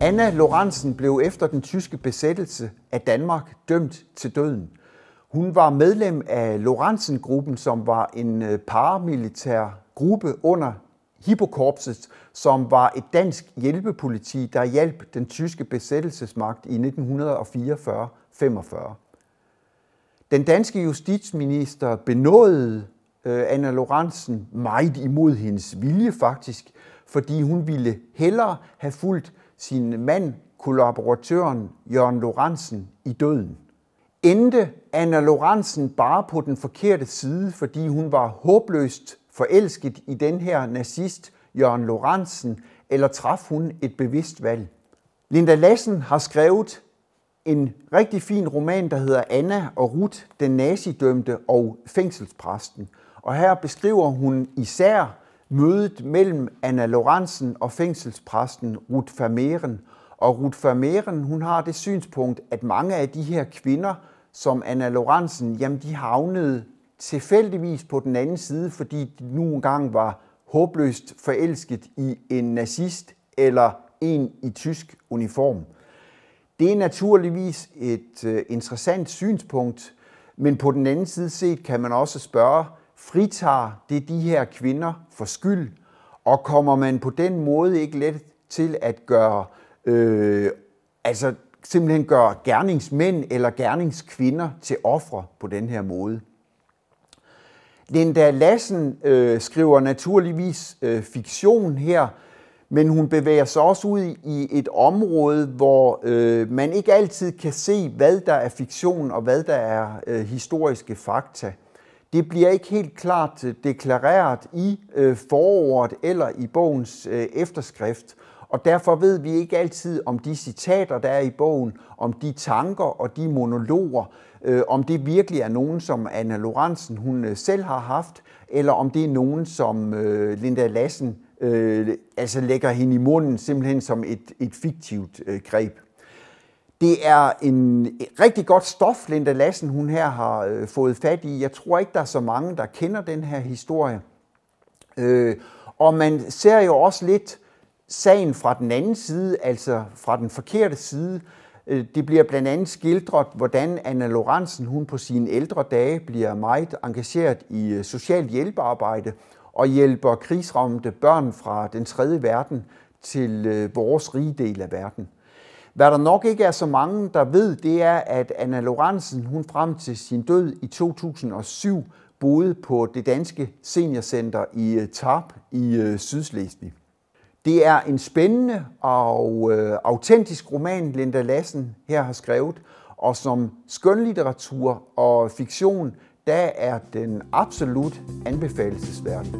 Anna Lorentzen blev efter den tyske besættelse af Danmark dømt til døden. Hun var medlem af Lorentzen-gruppen, som var en øh, paramilitær gruppe under Hippokorpset, som var et dansk hjælpepoliti, der hjalp den tyske besættelsesmagt i 1944-45. Den danske justitsminister benådede øh, Anna Lorentzen meget imod hendes vilje faktisk, fordi hun ville hellere have fulgt sin mand, kollaboratøren Jørgen Lorentzen, i døden. Endte Anna Lorentzen bare på den forkerte side, fordi hun var håbløst forelsket i den her nazist Jørgen Lorentzen, eller traf hun et bevidst valg? Linda Lassen har skrevet en rigtig fin roman, der hedder Anna og Ruth, den nazidømte og fængselspræsten. Og her beskriver hun især mødet mellem Anna Lorentzen og fængselspræsten Ruth Vermeeren. Og Ruth Vermeeren, hun har det synspunkt, at mange af de her kvinder, som Anna Lorentzen, jamen de havnede tilfældigvis på den anden side, fordi de nu engang var håbløst forelsket i en nazist eller en i tysk uniform. Det er naturligvis et øh, interessant synspunkt, men på den anden side set kan man også spørge, fritager det de her kvinder for skyld, og kommer man på den måde ikke let til at gøre, øh, altså simpelthen gøre gerningsmænd eller gerningskvinder til ofre på den her måde. Linda Lassen øh, skriver naturligvis øh, fiktion her, men hun bevæger sig også ud i et område, hvor øh, man ikke altid kan se, hvad der er fiktion og hvad der er øh, historiske fakta. Det bliver ikke helt klart øh, deklareret i øh, forordet eller i bogens øh, efterskrift, og derfor ved vi ikke altid, om de citater, der er i bogen, om de tanker og de monologer, om det virkelig er nogen, som Anna Lorentzen hun selv har haft, eller om det er nogen, som Linda Lassen altså lægger hende i munden, simpelthen som et, et fiktivt greb. Det er en rigtig godt stof, Linda Lassen hun her har øh, fået fat i. Jeg tror ikke, der er så mange, der kender den her historie. Øh, og man ser jo også lidt sagen fra den anden side, altså fra den forkerte side. Øh, det bliver blandt andet skildret, hvordan Anna Lorentzen hun på sine ældre dage bliver meget engageret i øh, socialt hjælpearbejde og hjælper krigsramte børn fra den tredje verden til øh, vores rige del af verden. Hvad der nok ikke er så mange, der ved, det er, at Anna Lorentzen, hun frem til sin død i 2007, boede på det danske seniorcenter i øh, Tarp i øh, Sydslesvig. Det er en spændende og øh, autentisk roman, Linda Lassen her har skrevet, og som skønlitteratur og fiktion, der er den absolut anbefalesværdig.